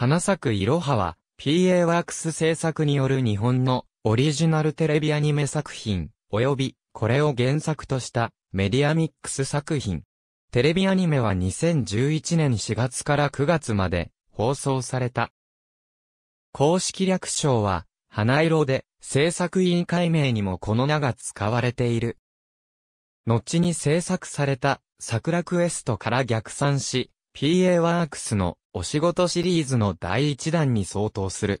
花咲くいろはは、PA ワークス制作による日本のオリジナルテレビアニメ作品、及び、これを原作としたメディアミックス作品。テレビアニメは2011年4月から9月まで放送された。公式略称は、花色で、制作委員会名にもこの名が使われている。後に制作された、桜クエストから逆算し、PA ワークスのお仕事シリーズの第一弾に相当する。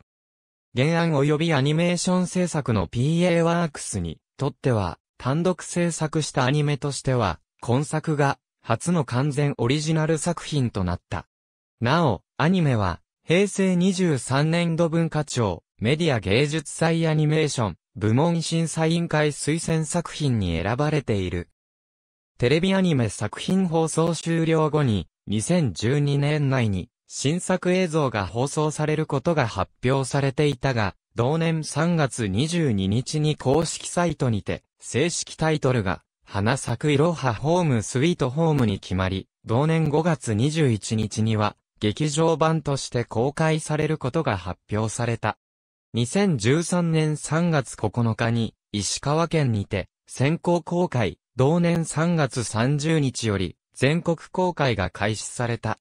原案及びアニメーション制作の PA ワークスにとっては、単独制作したアニメとしては、今作が初の完全オリジナル作品となった。なお、アニメは、平成23年度文化庁、メディア芸術祭アニメーション、部門審査委員会推薦作品に選ばれている。テレビアニメ作品放送終了後に、2012年内に新作映像が放送されることが発表されていたが、同年3月22日に公式サイトにて、正式タイトルが、花咲くいろはホームスイートホームに決まり、同年5月21日には、劇場版として公開されることが発表された。2013年3月9日に、石川県にて、先行公開、同年3月30日より、全国公開が開始された。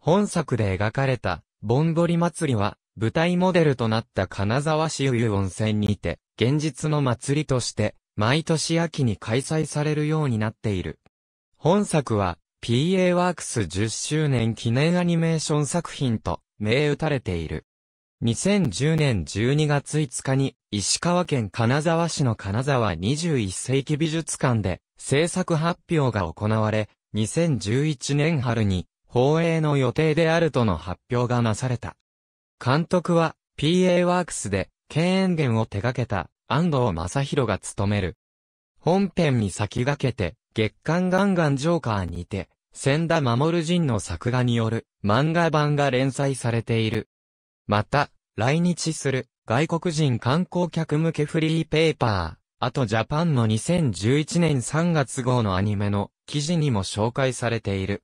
本作で描かれた、ぼんぼり祭りは、舞台モデルとなった金沢市湯温泉にて、現実の祭りとして、毎年秋に開催されるようになっている。本作は、PA ワークス10周年記念アニメーション作品と、銘打たれている。2010年12月5日に、石川県金沢市の金沢21世紀美術館で、制作発表が行われ、2011年春に放映の予定であるとの発表がなされた。監督は PA ワークスで敬遠源を手掛けた安藤正宏が務める。本編に先駆けて月刊ガンガンジョーカーにて、千田守人の作画による漫画版が連載されている。また、来日する外国人観光客向けフリーペーパー、あとジャパンの2011年3月号のアニメの記事にも紹介されている。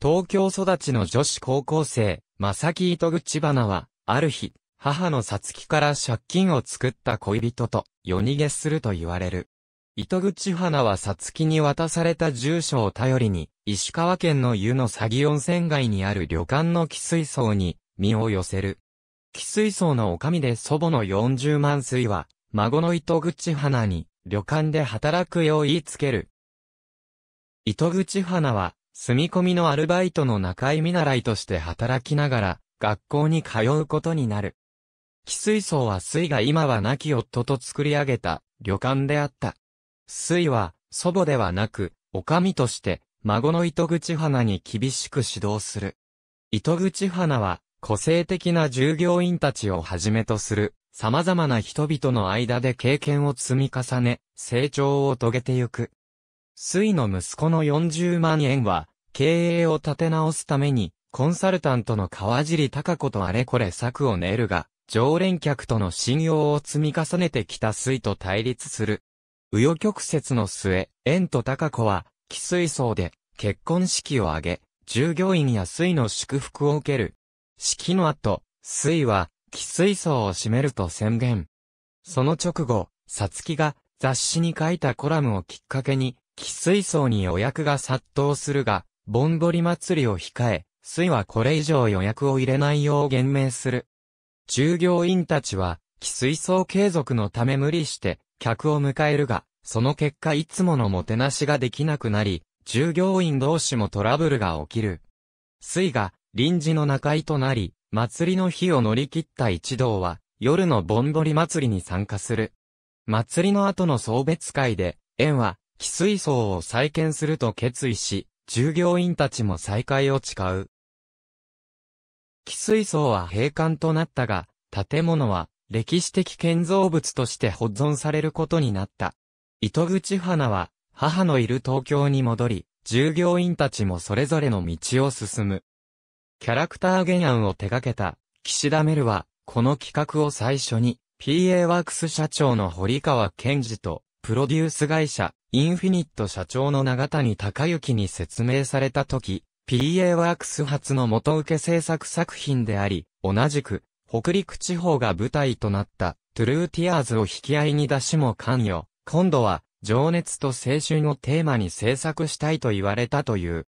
東京育ちの女子高校生、正木糸口花は、ある日、母のさつきから借金を作った恋人と夜逃げすると言われる。糸口花はさつきに渡された住所を頼りに、石川県の湯の詐欺温泉街にある旅館の汽水槽に身を寄せる。汽水槽の女将で祖母の40万水は、孫の糸口花に旅館で働くよう言いつける。糸口花は、住み込みのアルバイトの中居見習いとして働きながら、学校に通うことになる。寄水草は水が今は亡き夫と作り上げた旅館であった。水は祖母ではなく、女将として孫の糸口花に厳しく指導する。糸口花は個性的な従業員たちをはじめとする様々な人々の間で経験を積み重ね、成長を遂げてゆく。水の息子の40万円は、経営を立て直すために、コンサルタントの川尻隆子とあれこれ策を練るが、常連客との信用を積み重ねてきた水と対立する。右余曲折の末、縁と隆子は、寄水層で、結婚式を挙げ、従業員や水の祝福を受ける。式の後、水は、寄水層を閉めると宣言。その直後、さつきが、雑誌に書いたコラムをきっかけに、汽水槽に予約が殺到するが、んぼり祭りを控え、水はこれ以上予約を入れないよう厳命する。従業員たちは、汽水槽継続のため無理して、客を迎えるが、その結果いつものもてなしができなくなり、従業員同士もトラブルが起きる。水が、臨時の仲居となり、祭りの日を乗り切った一同は、夜のんぼり祭りに参加する。祭りの後の送別会で、縁は、汽水槽を再建すると決意し、従業員たちも再開を誓う。汽水槽は閉館となったが、建物は歴史的建造物として保存されることになった。糸口花は母のいる東京に戻り、従業員たちもそれぞれの道を進む。キャラクター原案を手掛けた岸田メルは、この企画を最初に PA ワークス社長の堀川健二とプロデュース会社、インフィニット社長の長谷隆之に説明されたとき、PA ワークス発の元請け制作作品であり、同じく、北陸地方が舞台となった、トゥルーティアーズを引き合いに出しも関与。今度は、情熱と青春をテーマに制作したいと言われたという。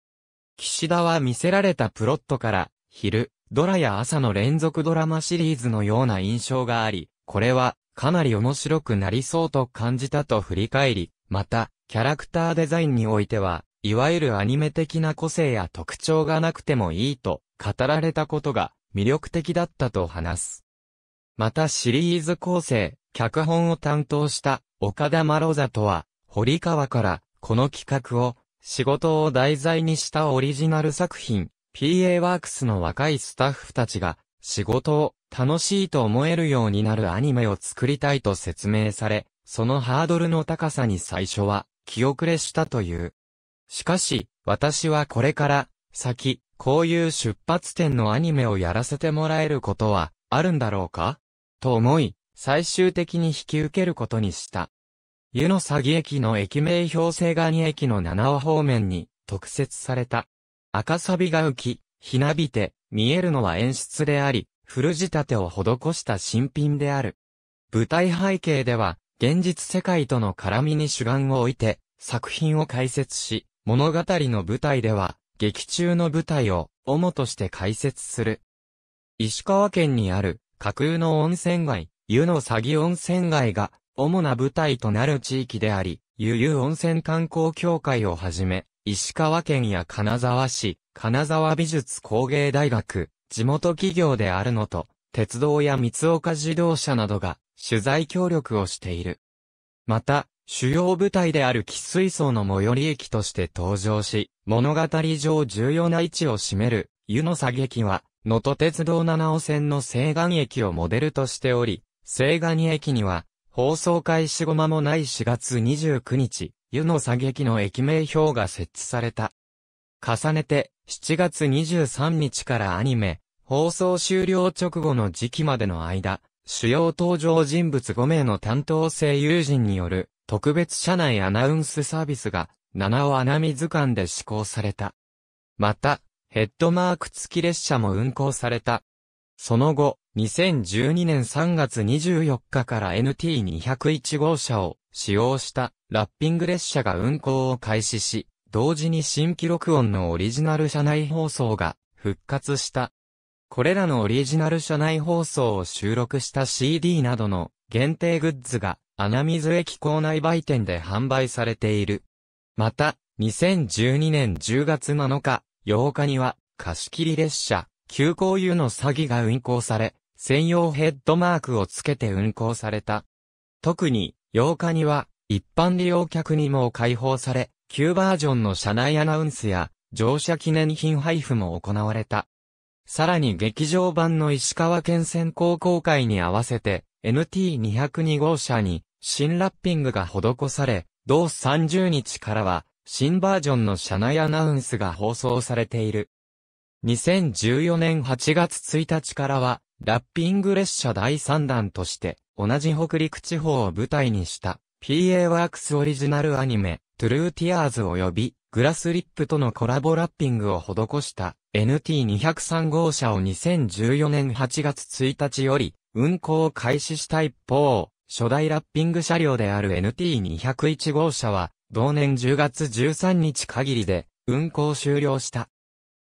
岸田は見せられたプロットから、昼、ドラや朝の連続ドラマシリーズのような印象があり、これは、かなり面白くなりそうと感じたと振り返り、また、キャラクターデザインにおいては、いわゆるアニメ的な個性や特徴がなくてもいいと語られたことが魅力的だったと話す。またシリーズ構成、脚本を担当した岡田マロザとは、堀川からこの企画を仕事を題材にしたオリジナル作品、PA ワークスの若いスタッフたちが仕事を楽しいと思えるようになるアニメを作りたいと説明され、そのハードルの高さに最初は気遅れしたという。しかし、私はこれから先、こういう出発点のアニメをやらせてもらえることはあるんだろうかと思い、最終的に引き受けることにした。湯の詐欺駅の駅名表正ガニ駅の七尾方面に特設された。赤サビが浮き、ひなびて、見えるのは演出であり、古仕立てを施した新品である。舞台背景では、現実世界との絡みに主眼を置いて、作品を解説し、物語の舞台では、劇中の舞台を、主として解説する。石川県にある、架空の温泉街、湯の詐欺温泉街が、主な舞台となる地域であり、湯湯温泉観光協会をはじめ、石川県や金沢市、金沢美術工芸大学、地元企業であるのと、鉄道や三岡自動車などが取材協力をしている。また、主要舞台である喫水槽の最寄り駅として登場し、物語上重要な位置を占める、湯の佐劇は、能登鉄道七尾線の西岸駅をモデルとしており、西岸駅には、放送開始後間もない4月29日、湯の射撃の駅名表が設置された。重ねて、7月23日からアニメ、放送終了直後の時期までの間、主要登場人物5名の担当声優陣による特別社内アナウンスサービスが七尾穴水間で施行された。また、ヘッドマーク付き列車も運行された。その後、2012年3月24日から NT201 号車を使用したラッピング列車が運行を開始し、同時に新記録音のオリジナル車内放送が復活した。これらのオリジナル車内放送を収録した CD などの限定グッズが穴水駅構内売店で販売されている。また、2012年10月7日、8日には貸切列車、急行湯の詐欺が運行され、専用ヘッドマークをつけて運行された。特に、8日には、一般利用客にも開放され、旧バージョンの車内アナウンスや、乗車記念品配布も行われた。さらに劇場版の石川県先行公開に合わせて、NT202 号車に、新ラッピングが施され、同30日からは、新バージョンの車内アナウンスが放送されている。2014年8月1日からは、ラッピング列車第3弾として、同じ北陸地方を舞台にした PA ワークスオリジナルアニメ、トゥルーティアーズ及びグラスリップとのコラボラッピングを施した NT203 号車を2014年8月1日より運行を開始した一方、初代ラッピング車両である NT201 号車は同年10月13日限りで運行終了した。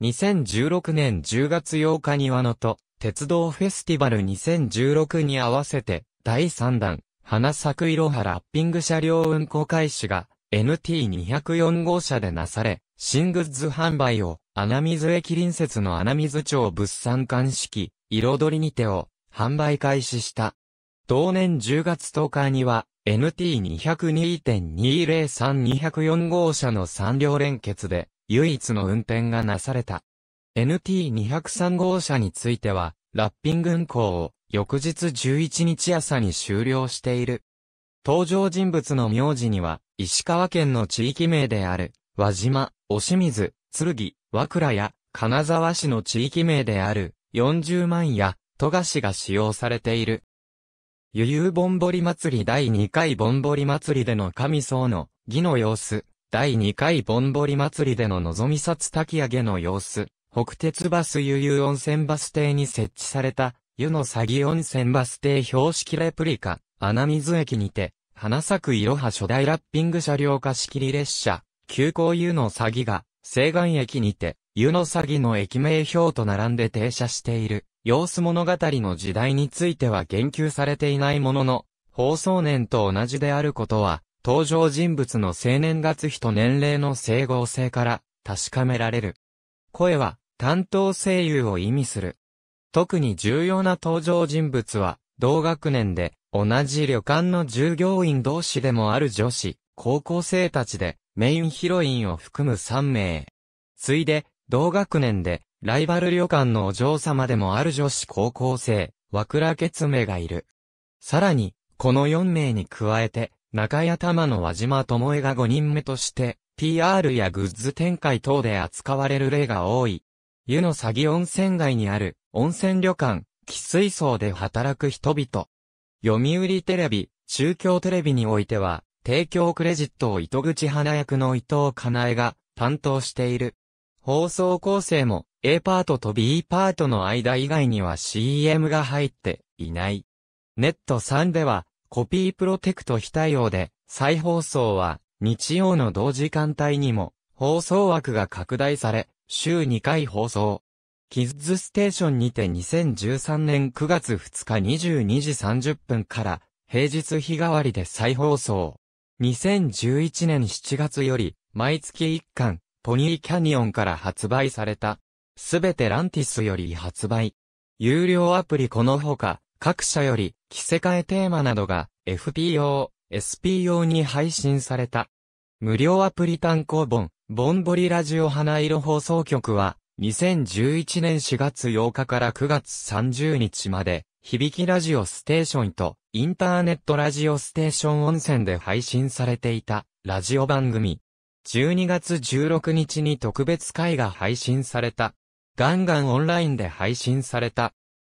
2016年10月8日に和野と鉄道フェスティバル2016に合わせて第3弾、花咲く色ろラッピング車両運行開始が NT204 号車でなされ、新グッズ販売を穴水駅隣接の穴水町物産館式、彩りにてを販売開始した。同年10月10日には NT202.203204 号車の3両連結で唯一の運転がなされた。NT203 号車については、ラッピング運行を翌日11日朝に終了している。登場人物の名字には、石川県の地域名である、輪島、押水、剣、和倉や、金沢市の地域名である、40万や、富樫が使用されている。ゆゆうぼんぼり祭り第2回ぼんぼり祭りでの神僧の、儀の様子、第2回ぼんぼり祭りでの望み札き上げの様子、北鉄バスゆゆう温泉バス停に設置された、湯の詐欺温泉バス停標識レプリカ、穴水駅にて、花咲くいろは初代ラッピング車両貸し切り列車、急行湯の詐欺が、西岸駅にて、湯の詐欺の駅名標と並んで停車している、様子物語の時代については言及されていないものの、放送年と同じであることは、登場人物の生年月日と年齢の整合性から確かめられる。声は、担当声優を意味する。特に重要な登場人物は、同学年で、同じ旅館の従業員同士でもある女子、高校生たちで、メインヒロインを含む3名。ついで、同学年で、ライバル旅館のお嬢様でもある女子高校生、和倉ツ目がいる。さらに、この4名に加えて、中谷玉の和島智恵が5人目として、PR やグッズ展開等で扱われる例が多い。湯の詐欺温泉街にある、温泉旅館、汽水槽で働く人々。読売テレビ、中京テレビにおいては、提供クレジットを糸口花役の伊藤かなえが担当している。放送構成も A パートと B パートの間以外には CM が入っていない。ネット3ではコピープロテクト非対応で再放送は日曜の同時間帯にも放送枠が拡大され週2回放送。キッズステーションにて2013年9月2日22時30分から平日日替わりで再放送。2011年7月より毎月1巻ポニーキャニオンから発売された。すべてランティスより発売。有料アプリこのほか各社より着せ替えテーマなどが FPO、SPO に配信された。無料アプリ単行本、ボンボリラジオ花色放送局は、2011年4月8日から9月30日まで、響きラジオステーションとインターネットラジオステーション温泉で配信されていたラジオ番組。12月16日に特別会が配信された。ガンガンオンラインで配信された。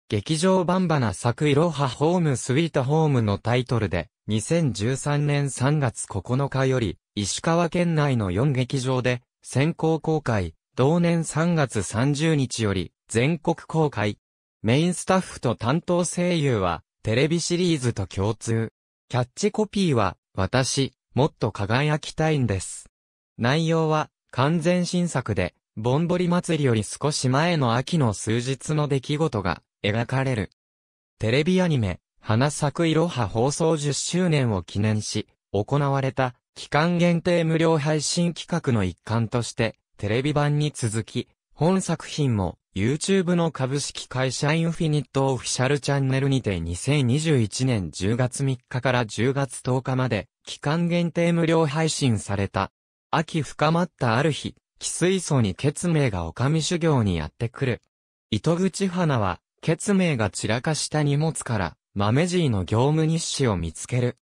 劇場バンバナ作いろはホームスイートホームのタイトルで、2013年3月9日より、石川県内の4劇場で、先行公開、同年3月30日より全国公開。メインスタッフと担当声優はテレビシリーズと共通。キャッチコピーは私、もっと輝きたいんです。内容は完全新作で、ぼんぼり祭りより少し前の秋の数日の出来事が描かれる。テレビアニメ、花咲くいろは放送10周年を記念し、行われた期間限定無料配信企画の一環として、テレビ版に続き、本作品も YouTube の株式会社インフィニットオフィシャルチャンネルにて2021年10月3日から10月10日まで期間限定無料配信された。秋深まったある日、汽水素に血明が女将修行にやってくる。糸口花は、血明が散らかした荷物から、豆爺の業務日誌を見つける。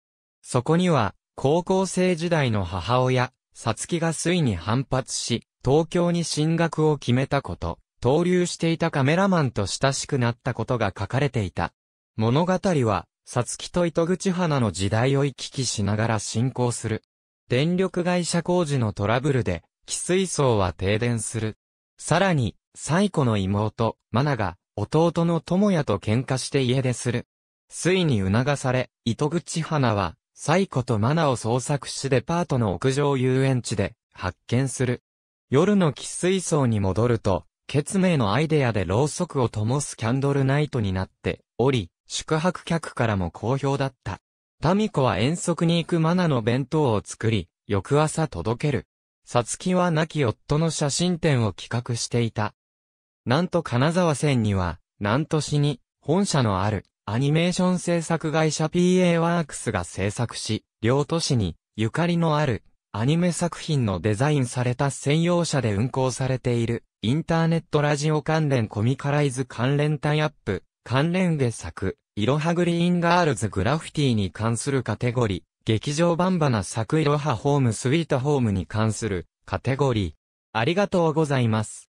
そこには、高校生時代の母親、さつきがいに反発し、東京に進学を決めたこと、登留していたカメラマンと親しくなったことが書かれていた。物語は、さつきと糸口花の時代を行き来しながら進行する。電力会社工事のトラブルで、寄水槽は停電する。さらに、サイコの妹、マナが、弟の友也と喧嘩して家出する。ついに促され、糸口花は、サイコとマナを捜索しデパートの屋上遊園地で、発見する。夜の喫水槽に戻ると、血命のアイデアでろうそくを灯すキャンドルナイトになっており、宿泊客からも好評だった。タミコは遠足に行くマナの弁当を作り、翌朝届ける。さつきは亡き夫の写真展を企画していた。なんと金沢線には、南と市に、本社のある、アニメーション制作会社 PA ワークスが制作し、両都市に、ゆかりのある、アニメ作品のデザインされた専用車で運行されている、インターネットラジオ関連コミカライズ関連タイアップ、関連下作、イロハグリーンガールズグラフィティに関するカテゴリー、劇場バンバナ作イロハホームスイートホームに関するカテゴリー。ありがとうございます。